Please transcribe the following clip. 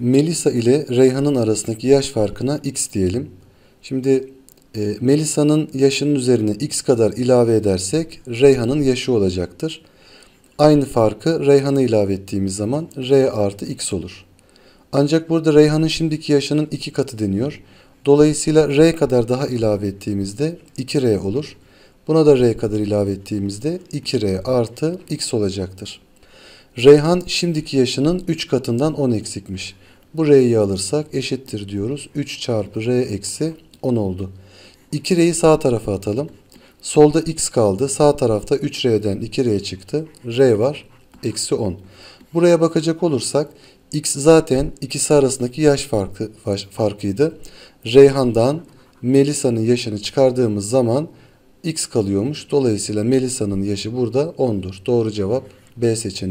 Melisa ile Reyhan'ın arasındaki yaş farkına x diyelim. Şimdi e, Melisa'nın yaşının üzerine x kadar ilave edersek Reyhan'ın yaşı olacaktır. Aynı farkı Reyhan'a ilave ettiğimiz zaman R artı x olur. Ancak burada Reyhan'ın şimdiki yaşının 2 katı deniyor. Dolayısıyla R kadar daha ilave ettiğimizde 2R olur. Buna da R kadar ilave ettiğimizde 2R artı x olacaktır. Reyhan şimdiki yaşının 3 katından 10 eksikmiş. Bu R'yi alırsak eşittir diyoruz. 3 çarpı R eksi 10 oldu. 2 R'yi sağ tarafa atalım. Solda X kaldı. Sağ tarafta 3R'den 2R çıktı. R var. Eksi 10. Buraya bakacak olursak X zaten ikisi arasındaki yaş farkı, farkıydı. Reyhan'dan Melisa'nın yaşını çıkardığımız zaman X kalıyormuş. Dolayısıyla Melisa'nın yaşı burada 10'dur. Doğru cevap B seçeneği.